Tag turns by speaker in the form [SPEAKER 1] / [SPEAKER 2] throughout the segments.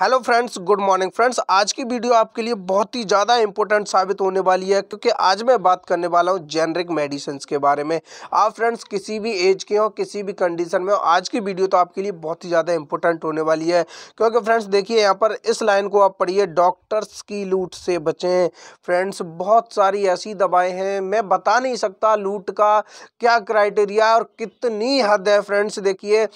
[SPEAKER 1] hello friends good morning friends आज की video आपके लिए बहुत ही ज़्यादा इंपॉर्टेंट साबित होने वाली है क्योंकि आज मैं बात करने वाला हूँ जेनरिक मेडिसिन के बारे में आप फ्रेंड्स किसी भी एज के हो किसी भी कंडीशन में हो आज की वीडियो तो आपके लिए बहुत ही ज़्यादा इंपॉर्टेंट होने वाली है क्योंकि फ्रेंड्स देखिए यहाँ पर इस लाइन को आप पढ़िए डॉक्टर्स की लूट से बचें फ्रेंड्स बहुत सारी ऐसी दवाएँ हैं मैं बता नहीं सकता लूट का क्या क्राइटेरिया और कितनी हद है फ्रेंड्स देखिए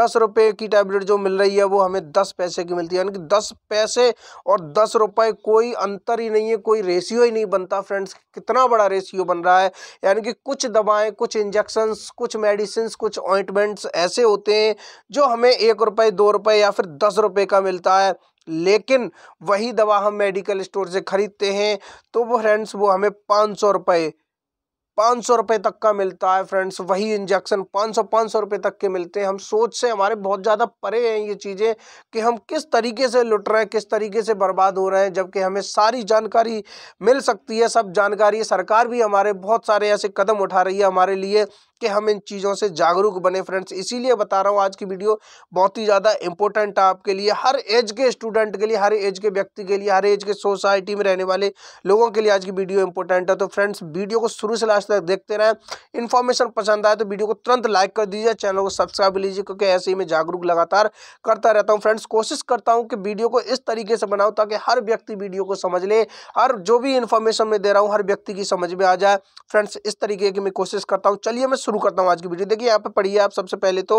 [SPEAKER 1] दस रुपये की टैबलेट जो मिल रही है वो हमें दस पैसे की मिलती है यानी कि दस पैसे और दस रुपए कोई अंतर ही नहीं है कोई रेशियो ही नहीं बनता फ्रेंड्स कितना बड़ा रेशियो बन रहा है यानी कि कुछ दवाएं कुछ इंजेक्शन कुछ मेडिसिन कुछ ऑइंटमेंट्स ऐसे होते हैं जो हमें एक रुपए दो रुपए या फिर दस रुपए का मिलता है लेकिन वही दवा हम मेडिकल स्टोर से ख़रीदते हैं तो वो फ्रेंड्स वो हमें पाँच सौ रुपये पाँच सौ रुपये तक का मिलता है फ्रेंड्स वही इंजेक्शन पाँच सौ पाँच सौ रुपये तक के मिलते हैं हम सोच से हमारे बहुत ज़्यादा परे हैं ये चीज़ें कि हम किस तरीके से लुट रहे हैं किस तरीके से बर्बाद हो रहे हैं जबकि हमें सारी जानकारी मिल सकती है सब जानकारी सरकार भी हमारे बहुत सारे ऐसे कदम उठा रही है हमारे लिए कि हम इन चीज़ों से जागरूक बने फ्रेंड्स इसीलिए बता रहा हूँ आज की वीडियो बहुत ही ज़्यादा इंपॉर्टेंट है आपके लिए हर एज के स्टूडेंट के लिए हर एज के व्यक्ति के लिए हर एज के सोसाइटी में रहने वाले लोगों के लिए आज की वीडियो इंपॉर्टेंट है तो फ्रेंड्स वीडियो को शुरू से लास्ट तक देखते रहें इन्फॉर्मेशन पसंद आए तो वीडियो को तुरंत लाइक कर दीजिए चैनल को सब्सक्राइब कर लीजिए क्योंकि ऐसे ही मैं जागरूक लगातार करता रहता हूँ फ्रेंड्स कोशिश करता हूँ कि वीडियो को इस तरीके से बनाऊँ ताकि हर व्यक्ति वीडियो को समझ ले हर जो भी इन्फॉर्मेशन मैं दे रहा हूँ हर व्यक्ति की समझ में आ जाए फ्रेंड्स इस तरीके की मैं कोशिश करता हूँ चलिए मैं शुरू करता हूँ आज की वीडियो देखिए यहाँ पे पढ़िए आप सबसे पहले तो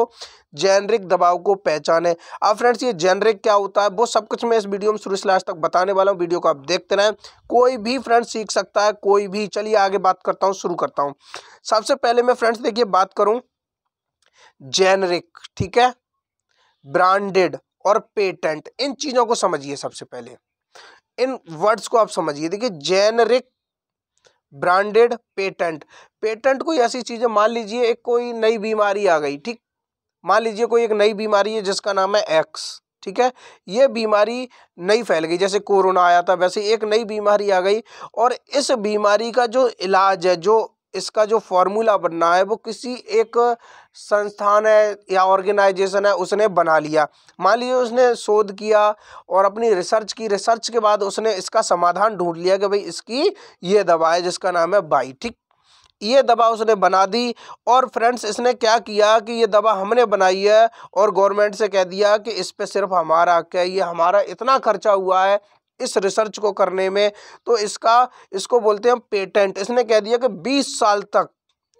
[SPEAKER 1] जेनरिक दबाव को पहचाने अब फ्रेंड्स ये जेनरिक क्या होता है वो सब कुछ मैं इस वीडियो में शुरू से लास्ट तक बताने वाला हूँ वीडियो को आप देखते रहें कोई भी फ्रेंड्स सीख सकता है कोई भी चलिए आगे बात करता हूँ शुरू करता हूँ सबसे पहले मैं फ्रेंड्स देखिए बात करूँ जेनरिक ठीक है ब्रांडेड और पेटेंट इन चीज़ों को समझिए सबसे पहले इन वर्ड्स को आप समझिए देखिए जेनरिक ब्रांडेड पेटेंट पेटेंट कोई ऐसी चीज़ है मान लीजिए एक कोई नई बीमारी आ गई ठीक मान लीजिए कोई एक नई बीमारी है जिसका नाम है एक्स ठीक है ये बीमारी नई फैल गई जैसे कोरोना आया था वैसे एक नई बीमारी आ गई और इस बीमारी का जो इलाज है जो इसका जो फॉर्मूला बनना है वो किसी एक संस्थान है या ऑर्गेनाइजेशन है उसने बना लिया मान लीजिए उसने शोध किया और अपनी रिसर्च की रिसर्च के बाद उसने इसका समाधान ढूंढ लिया कि भाई इसकी ये दवा है जिसका नाम है बाई ठीक ये दवा उसने बना दी और फ्रेंड्स इसने क्या किया कि ये दवा हमने बनाई है और गवर्नमेंट से कह दिया कि इस पर सिर्फ हमारा क्या ये हमारा इतना खर्चा हुआ है इस रिसर्च को करने में तो इसका इसको बोलते हैं पेटेंट इसने कह दिया कि बीस साल तक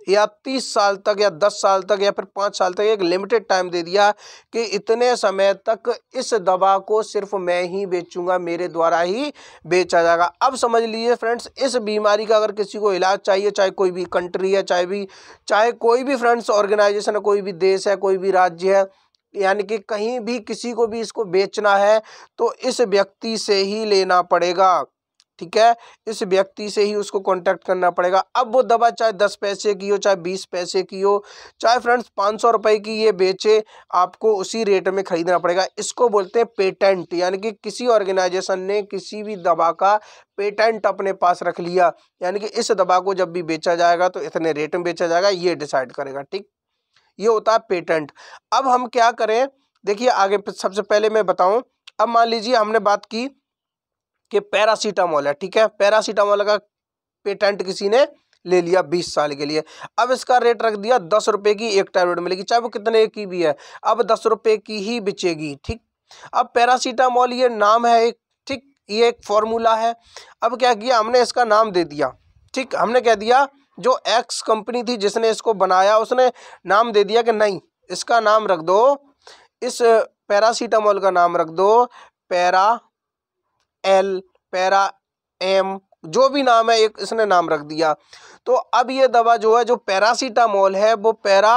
[SPEAKER 1] या तीस साल तक या दस साल तक या फिर पाँच साल तक एक लिमिटेड टाइम दे दिया कि इतने समय तक इस दवा को सिर्फ मैं ही बेचूंगा मेरे द्वारा ही बेचा जाएगा अब समझ लीजिए फ्रेंड्स इस बीमारी का अगर किसी को इलाज चाहिए चाहे कोई भी कंट्री है चाहे भी चाहे कोई भी फ्रेंड्स ऑर्गेनाइजेशन है कोई भी देश है कोई भी राज्य है यानी कि कहीं भी किसी को भी इसको बेचना है तो इस व्यक्ति से ही लेना पड़ेगा ठीक है इस व्यक्ति से ही उसको कांटेक्ट करना पड़ेगा अब वो दवा चाहे दस पैसे की हो चाहे बीस पैसे की हो चाहे फ्रेंड्स पाँच सौ रुपये की ये बेचे आपको उसी रेट में ख़रीदना पड़ेगा इसको बोलते हैं पेटेंट यानी कि किसी ऑर्गेनाइजेशन ने किसी भी दवा का पेटेंट अपने पास रख लिया यानी कि इस दवा को जब भी बेचा जाएगा तो इतने रेट में बेचा जाएगा ये डिसाइड करेगा ठीक ये होता है पेटेंट अब हम क्या करें देखिए आगे सबसे पहले मैं बताऊं अब मान लीजिए हमने बात की कि पैरासीटामोल है ठीक है पैरासीटामोल का पेटेंट किसी ने ले लिया बीस साल के लिए अब इसका रेट रख दिया दस रुपये की एक टैबलेट मिलेगी चाहे वो कितने की भी है अब दस रुपये की ही बिचेगी ठीक अब पैरासीटामोल ये नाम है एक ठीक ये एक फॉर्मूला है अब क्या किया हमने इसका नाम दे दिया ठीक हमने कह दिया जो एक्स कंपनी थी जिसने इसको बनाया उसने नाम दे दिया कि नहीं इसका नाम रख दो इस पैरासीटामोल का नाम रख दो पैरा एल पैरा एम जो भी नाम है एक इसने नाम रख दिया तो अब ये दवा जो है जो पैरासीटामोल है वो पैरा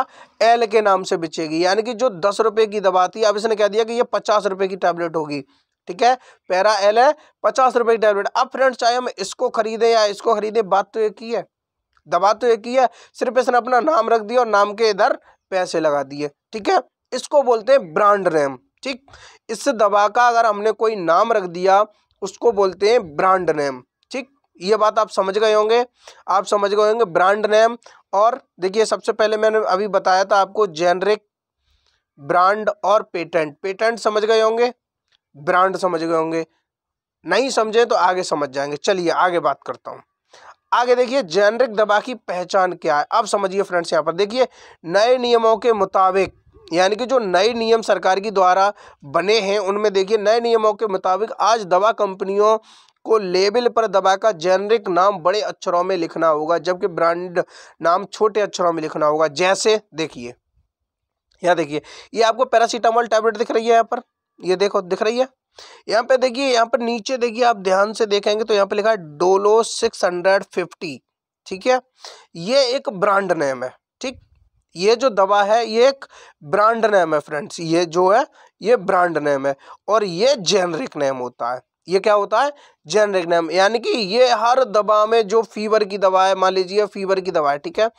[SPEAKER 1] एल के नाम से बिचेगी यानी कि जो दस रुपये की दवा थी अब इसने कह दिया कि ये पचास रुपये की टैबलेट होगी ठीक है पैरा एल है पचास रुपये की टैबलेट अब फ्रेंड चाहे हम इसको खरीदें या इसको खरीदें बात तो एक ही है दबा तो एक ही है सिर्फ इसने अपना नाम रख दिया और नाम के इधर पैसे लगा दिए ठीक है इसको बोलते हैं ब्रांड नेम ठीक इस दबा का अगर हमने कोई नाम रख दिया उसको बोलते हैं ब्रांड नेम ठीक ये बात आप समझ गए होंगे आप समझ गए होंगे ब्रांड नेम और देखिए सबसे पहले मैंने अभी बताया था आपको जेनरिक ब्रांड और पेटेंट पेटेंट समझ गए होंगे ब्रांड समझ गए होंगे नहीं समझे तो आगे समझ जाएंगे चलिए आगे बात करता हूँ आगे देखिए जेनरिक दवा की पहचान क्या है अब समझिए फ्रेंड्स यहाँ पर देखिए नए नियमों के मुताबिक यानी कि जो नए नियम सरकार की द्वारा बने हैं उनमें देखिए नए नियमों के मुताबिक आज दवा कंपनियों को लेबल पर दवा का जेनरिक नाम बड़े अक्षरों में लिखना होगा जबकि ब्रांड नाम छोटे अक्षरों में लिखना होगा जैसे देखिए यहाँ देखिए ये आपको पैरासीटामोल टैबलेट दिख रही है यहाँ पर ये देखो दिख रही है यहाँ पे देखिए यहाँ पर नीचे देखिए आप ध्यान से देखेंगे तो यहाँ पे लिखा है डोलो सिक्स हंड्रेड फिफ्टी ठीक है ये एक ब्रांड नेम है ठीक ये जो दवा है ये एक ब्रांड नेम है फ्रेंड्स ये जो है ये ब्रांड नेम है और ये जेनरिक नेम होता है ये क्या होता है जेनरिक नेम यानी कि ये हर दवा में जो फीवर की दवा है मान लीजिए फीवर की दवा है ठीक है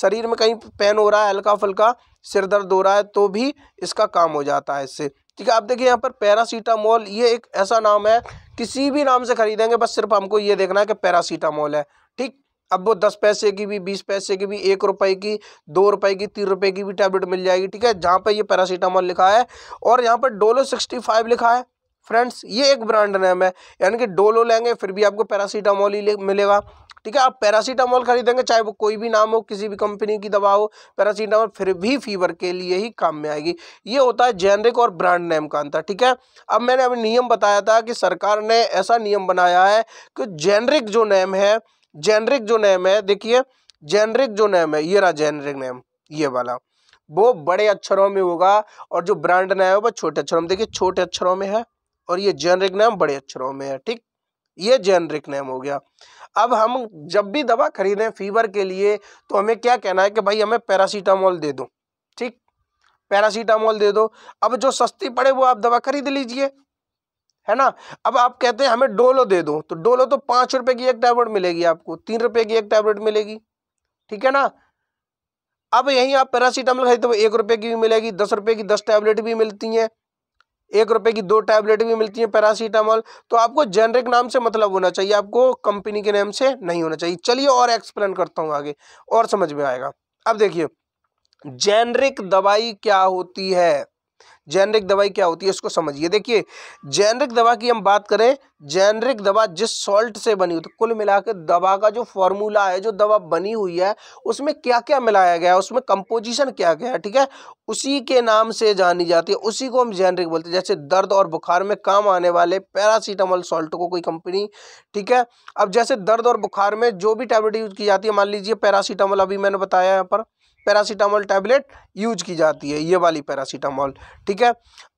[SPEAKER 1] शरीर में कहीं पेन हो रहा है हल्का फुल्का सिर दर्द हो रहा है तो भी इसका काम हो जाता है इससे ठीक है आप देखिए यहाँ पर पैरासीटामोल ये एक ऐसा नाम है किसी भी नाम से खरीदेंगे बस सिर्फ हमको ये देखना है कि पैरासीटामोल है ठीक अब वो दस पैसे की भी बीस पैसे की भी एक रुपए की दो रुपए की तीन रुपए की भी टैबलेट मिल जाएगी ठीक है जहाँ पर ये पैरासीटामोल लिखा है और यहाँ पर डोलो सिक्सटी फाइव लिखा है फ्रेंड्स ये एक ब्रांड नेम है यानी कि डोलो लेंगे फिर भी आपको पैरासीटामोल ही मिलेगा ठीक है आप पैरासीटामोल खरीदेंगे चाहे वो कोई भी नाम हो किसी भी कंपनी की दवा हो पैरासीटामोल फिर भी फीवर के लिए ही काम में आएगी ये होता है जेनरिक और ब्रांड नेम का अंतर ठीक है अब मैंने अभी नियम बताया था कि सरकार ने ऐसा नियम बनाया है कि जेनरिक जो नेम है जेनरिक जो नेम है देखिए जेनरिक जो नेम है ये रहा जेनरिक नेम ये वाला वो बड़े अक्षरों में होगा और जो ब्रांड नेम है वो छोटे अक्षरों में देखिए छोटे अक्षरों में है और ये जेनरिक नेम बड़े अक्षरों में है ठीक ये जेनरिक नेम हो गया अब हम जब भी दवा खरीदें फीवर के लिए तो हमें क्या कहना है कि भाई हमें पैरासीटामोल दे दो ठीक पैरासीटामोल दे दो अब जो सस्ती पड़े वो आप दवा खरीद लीजिए है ना अब आप कहते हैं हमें डोलो दे दो तो डोलो तो पाँच रुपए की एक टैबलेट मिलेगी आपको तीन रुपए की एक टैबलेट मिलेगी ठीक है ना अब यहीं आप पैरासीटामोल खरीदते हो एक रुपये की भी मिलेगी दस रुपये की दस टैबलेट भी मिलती हैं एक रुपए की दो टैबलेट भी मिलती है पैरासीटामोल तो आपको जेनरिक नाम से मतलब होना चाहिए आपको कंपनी के नाम से नहीं होना चाहिए चलिए और एक्सप्लेन करता हूँ आगे और समझ में आएगा अब देखिए जेनरिक दवाई क्या होती है जेनरिक दवाई क्या होती है उसको समझिए देखिए जेनरिक दवा की हम बात करें जेनरिक दवा जिस सॉल्ट से बनी हुई तो कुल मिला के दवा का जो फॉर्मूला है जो दवा बनी हुई है उसमें क्या क्या मिलाया गया है उसमें कंपोजिशन क्या क्या है ठीक है उसी के नाम से जानी जाती है उसी को हम जेनरिक बोलते हैं जैसे दर्द और बुखार में काम आने वाले पैरासीटामोल सॉल्ट को कोई कंपनी ठीक है अब जैसे दर्द और बुखार में जो भी टैबलेट यूज़ की जाती है मान लीजिए पैरासीटामोल अभी मैंने बताया यहाँ पर पैरासीटामोल टैबलेट यूज की जाती है ये वाली पैरासीटामोल ठीक है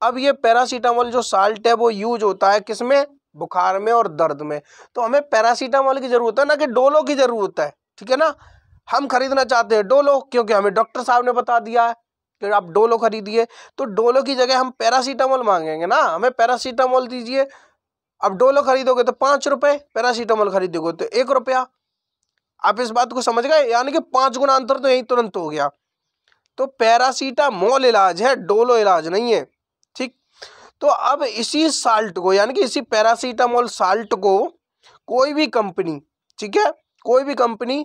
[SPEAKER 1] अब ये पैरासीटामोल जो साल्ट है वो यूज होता है किस में बुखार में और दर्द में तो हमें पैरासीटामोल की ज़रूरत है ना कि डोलो की ज़रूरत है ठीक है ना हम खरीदना चाहते हैं डोलो क्योंकि हमें डॉक्टर साहब ने बता दिया है कि आप डोलो खरीदिए तो डोलो की जगह हम पैरासीटामोल मांगेंगे ना हमें पैरासीटामोल दीजिए अब डोलो खरीदोगे तो पाँच रुपये पैरासीटामोल खरीदोगे तो एक रुपया आप इस बात को समझ गए यानी कि पांच गुना अंतर तो यही तुरंत हो गया तो पैरासीटामोल इलाज है डोलो इलाज नहीं है ठीक तो अब इसी साल्ट को यानी कि इसी पैरासीटामोल साल्ट को कोई भी कंपनी ठीक है कोई भी कंपनी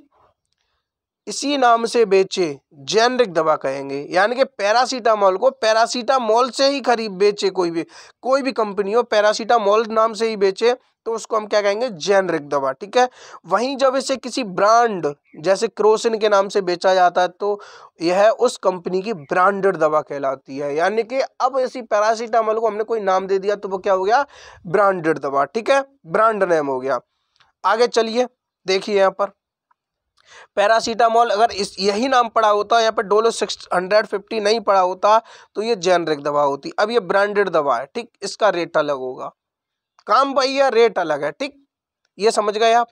[SPEAKER 1] इसी नाम से बेचे जेनरिक दवा कहेंगे यानी कि पैरासीटामोल को पैरासीटामोल से ही खरीद बेचे कोई भी कोई भी कंपनी हो पैरासीटामोल नाम से ही बेचे तो उसको हम क्या कहेंगे जेनरिक दवा ठीक है वहीं जब इसे किसी ब्रांड जैसे क्रोसिन के नाम से बेचा जाता है तो यह उस कंपनी की ब्रांडेड दवा कहलाती है यानी कि अब इसी पैरासीटामॉल को हमने कोई नाम दे दिया तो वो क्या हो गया ब्रांडेड दवा ठीक है ब्रांड नेम हो गया आगे चलिए देखिए यहाँ पर पैरासीटामोल अगर इस यही नाम पड़ा होता यहाँ पर डोलो सिक्स हंड्रेड फिफ्टी नहीं पड़ा होता तो ये जेनरिक दवा होती अब ये ब्रांडेड दवा है ठीक इसका रेट अलग होगा काम भैया रेट अलग है ठीक ये समझ गए आप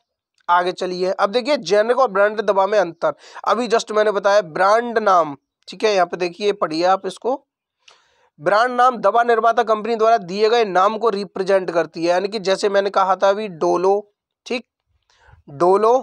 [SPEAKER 1] आगे चलिए अब देखिए जेनरिक और ब्रांडेड दवा में अंतर अभी जस्ट मैंने बताया ब्रांड नाम ठीक है यहाँ पे देखिए पढ़िए आप इसको ब्रांड नाम दवा निर्माता कंपनी द्वारा दिए गए नाम को रिप्रेजेंट करती है यानी कि जैसे मैंने कहा था अभी डोलो ठीक डोलो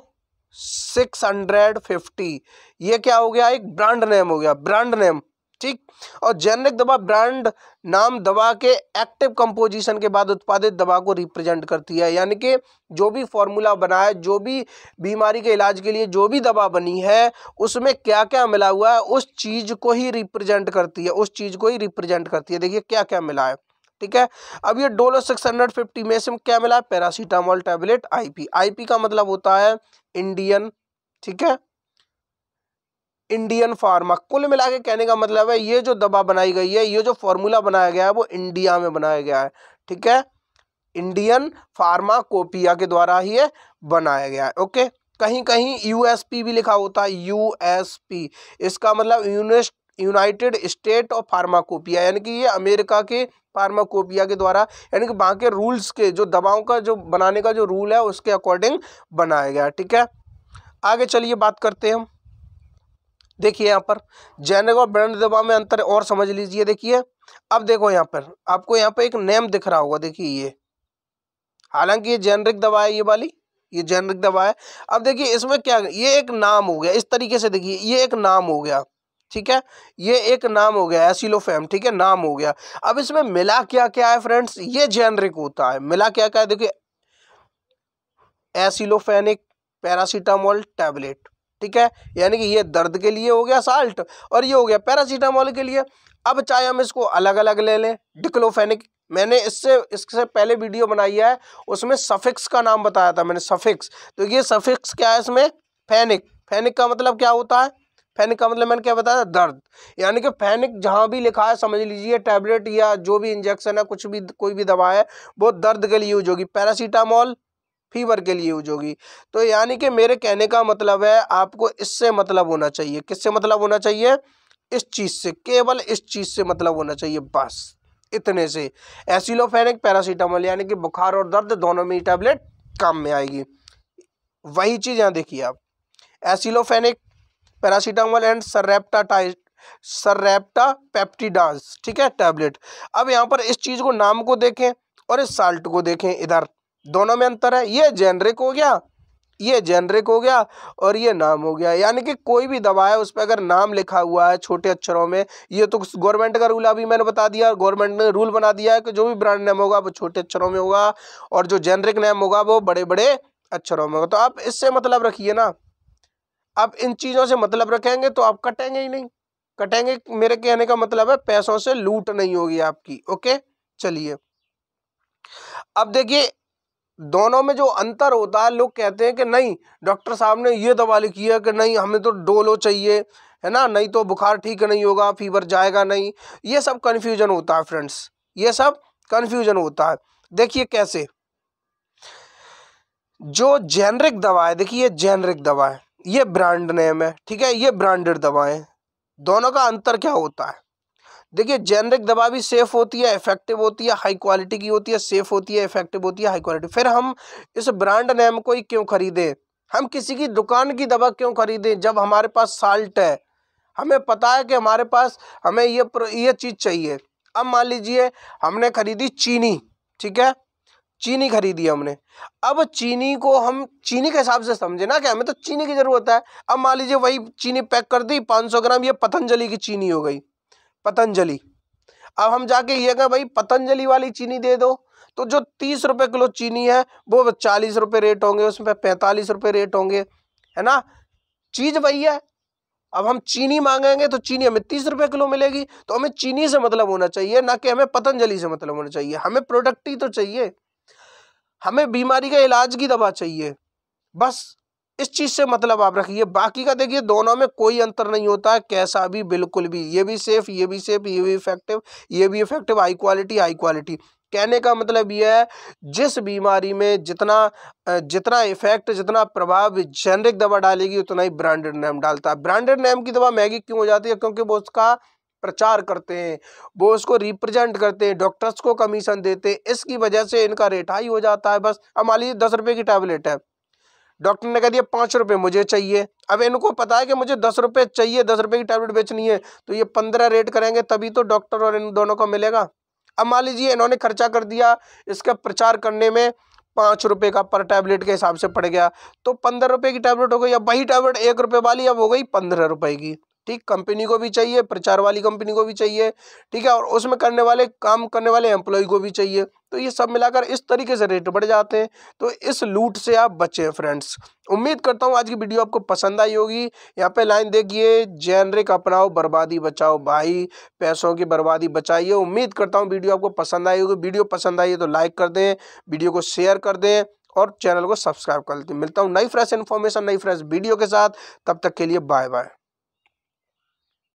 [SPEAKER 1] सिक्स हंड्रेड फिफ्टी ये क्या हो गया एक ब्रांड नेम हो गया ब्रांड नेम ठीक और जेनरिक दवा ब्रांड नाम दवा के एक्टिव कंपोजिशन के बाद उत्पादित दवा को रिप्रेजेंट करती है यानी कि जो भी फॉर्मूला बना है जो भी बीमारी के इलाज के लिए जो भी दवा बनी है उसमें क्या क्या मिला हुआ है उस चीज़ को ही रिप्रेजेंट करती है उस चीज़ को ही रिप्रेजेंट करती है देखिए क्या क्या मिला है ठीक है अब ये डोलो सिक्स हंड्रेड फिफ्टी में से क्या मिला है पैरासीटामोल टेबलेट आईपी आईपी का मतलब होता है इंडियन ठीक है इंडियन फार्मा कुल मिला के कहने का मतलब है ये जो दवा बनाई गई है ये जो फॉर्मूला बनाया गया है वो इंडिया में बनाया गया है ठीक है इंडियन फार्माकोपिया के द्वारा ही ये बनाया गया है ओके कहीं कहीं यूएसपी भी लिखा होता है यूएसपी इसका मतलब यूनिस्ट यूनाइटेड स्टेट ऑफ फार्माकोपिया यानी कि ये अमेरिका के फार्माकोपिया के द्वारा यानी कि वहाँ के रूल्स के जो दवाओं का जो बनाने का जो रूल है उसके अकॉर्डिंग बनाया गया ठीक है आगे चलिए बात करते हैं हम देखिए यहाँ पर जेनरिक और ब्रांड दवा में अंतर और समझ लीजिए देखिए अब देखो यहाँ पर आपको यहाँ पर एक नेम दिख रहा होगा देखिए ये हालांकि ये जेनरिक दवा है ये वाली ये जेनरिक दवा है अब देखिए इसमें क्या ये एक नाम हो गया इस तरीके से देखिए ये एक नाम हो गया ठीक है ये एक नाम हो गया एसिलोफेम ठीक है नाम हो गया अब इसमें मिला क्या क्या है फ्रेंड्स ये जेनरिक होता है मिला क्या क्या है देखिए एसिलोफेनिक पैरासीटामोल टैबलेट ठीक है यानी कि ये दर्द के लिए हो गया साल्ट और ये हो गया पैरासीटामोल के लिए अब चाहे हम इसको अलग अलग ले लें डिक्लोफेनिक मैंने इससे इससे पहले वीडियो बनाई है उसमें सफिक्स का नाम बताया था मैंने सफिक्स तो ये सफिक्स क्या है इसमें फैनिक फैनिक का मतलब क्या होता है फैनिक का मतलब मैंने क्या बताया दर्द यानी कि फैनिक जहाँ भी लिखा है समझ लीजिए टैबलेट या जो भी इंजेक्शन है कुछ भी कोई भी दवा है वो दर्द के लिए यूज होगी पैरासीटामोल फीवर के लिए यूज होगी तो यानी कि मेरे कहने का मतलब है आपको इससे मतलब होना चाहिए किससे मतलब होना चाहिए इस चीज़ से केवल इस चीज़ से मतलब होना चाहिए बस इतने से एसिलोफेनिक पैरासीटामोल यानी कि बुखार और दर्द दोनों में ही टैबलेट काम में आएगी वही चीज़ यहाँ देखिए आप एसिलोफेनिक पैरासीटामोल एंड सर्रेप्टाटाइज सर्रेप्टा पेप्टिडांस ठीक है टैबलेट अब यहाँ पर इस चीज़ को नाम को देखें और इस साल्ट को देखें इधर दोनों में अंतर है ये जेनरिक हो गया ये जेनरिक हो गया और ये नाम हो गया यानी कि कोई भी दवा है उस पर अगर नाम लिखा हुआ है छोटे अक्षरों में ये तो गवर्नमेंट का रूल अभी मैंने बता दिया गवर्नमेंट ने रूल बना दिया है कि जो भी ब्रांड नेम होगा वो छोटे अक्षरों में होगा और जो जेनरिक नेम होगा वो बड़े बड़े अक्षरों में होगा तो आप इससे मतलब रखिए ना अब इन चीज़ों से मतलब रखेंगे तो आप कटेंगे ही नहीं कटेंगे मेरे कहने का मतलब है पैसों से लूट नहीं होगी आपकी ओके चलिए अब देखिए दोनों में जो अंतर होता है लोग कहते हैं कि नहीं डॉक्टर साहब ने ये दवा लिखी है कि नहीं हमें तो डोलो चाहिए है ना नहीं तो बुखार ठीक नहीं होगा फीवर जाएगा नहीं ये सब कन्फ्यूजन होता है फ्रेंड्स ये सब कन्फ्यूजन होता है देखिए कैसे जो जेनरिक दवा है देखिए ये जेनरिक दवा है ये ब्रांड नेम है ठीक है ये ब्रांडेड दवाएं दोनों का अंतर क्या होता है देखिए जेनरिक दवा भी सेफ़ होती है इफेक्टिव होती है हाई क्वालिटी की होती है सेफ़ होती है इफेक्टिव होती है हाई क्वालिटी फिर हम इस ब्रांड नेम को ही क्यों खरीदें हम किसी की दुकान की दवा क्यों खरीदें जब हमारे पास साल्ट है हमें पता है कि हमारे पास हमें ये ये चीज़ चाहिए अब मान लीजिए हमने खरीदी चीनी ठीक है चीनी खरीदी हमने अब चीनी को हम चीनी के हिसाब से समझे ना कि हमें तो चीनी की ज़रूरत है अब मान लीजिए वही चीनी पैक कर दी 500 ग्राम ये पतंजलि की चीनी हो गई पतंजलि अब हम जाके ये कहें भाई पतंजलि वाली चीनी दे दो तो जो तीस रुपये किलो चीनी है वो चालीस रुपये रेट होंगे उसमें पैंतालीस रुपये रेट होंगे है ना चीज़ वही है अब हम चीनी मांगेंगे तो चीनी हमें तीस रुपये किलो मिलेगी तो हमें चीनी से मतलब होना चाहिए ना कि हमें पतंजलि से मतलब होना चाहिए हमें प्रोडक्ट ही तो चाहिए हमें बीमारी का इलाज की दवा चाहिए बस इस चीज़ से मतलब आप रखिए बाकी का देखिए दोनों में कोई अंतर नहीं होता है कैसा भी बिल्कुल भी ये भी सेफ ये भी सेफ ये भी इफेक्टिव ये भी effective high quality high quality कहने का मतलब यह है जिस बीमारी में जितना जितना इफेक्ट जितना प्रभाव जेनरिक दवा डालेगी उतना ही ब्रांडेड नेम डालता है ब्रांडेड नेम की दवा महंगी क्यों हो जाती है क्योंकि वो उसका प्रचार करते हैं वो उसको रिप्रेजेंट करते हैं डॉक्टर्स को कमीशन देते हैं इसकी वजह से इनका रेट हाई हो जाता है बस अब मान लीजिए दस रुपये की टैबलेट है डॉक्टर ने कह दिया पाँच रुपये मुझे चाहिए अब इनको पता है कि मुझे दस रुपये चाहिए दस रुपये की टैबलेट बेचनी है तो ये पंद्रह रेट करेंगे तभी तो डॉक्टर और इन दोनों को मिलेगा अब मान लीजिए इन्होंने खर्चा कर दिया इसका प्रचार करने में पाँच रुपये का पर टैबलेट के हिसाब से पड़ गया तो पंद्रह रुपये की टैबलेट हो गई अब वही टैबलेट एक रुपये वाली अब हो गई पंद्रह रुपये की ठीक कंपनी को भी चाहिए प्रचार वाली कंपनी को भी चाहिए ठीक है और उसमें करने वाले काम करने वाले एम्प्लॉय को भी चाहिए तो ये सब मिलाकर इस तरीके से रेट बढ़ जाते हैं तो इस लूट से आप बचें फ्रेंड्स उम्मीद करता हूँ आज की वीडियो आपको पसंद आई होगी यहाँ पे लाइन देखिए जेनरिक अपनाओ बर्बादी बचाओ भाई पैसों की बर्बादी बचाइए उम्मीद करता हूँ वीडियो आपको पसंद आई होगी वीडियो पसंद आई है तो लाइक कर दें वीडियो को शेयर कर दें और चैनल को सब्सक्राइब कर लेते मिलता हूँ नई फ्रेश इन्फॉर्मेशन नई फ्रेश वीडियो के साथ तब तक के लिए बाय बाय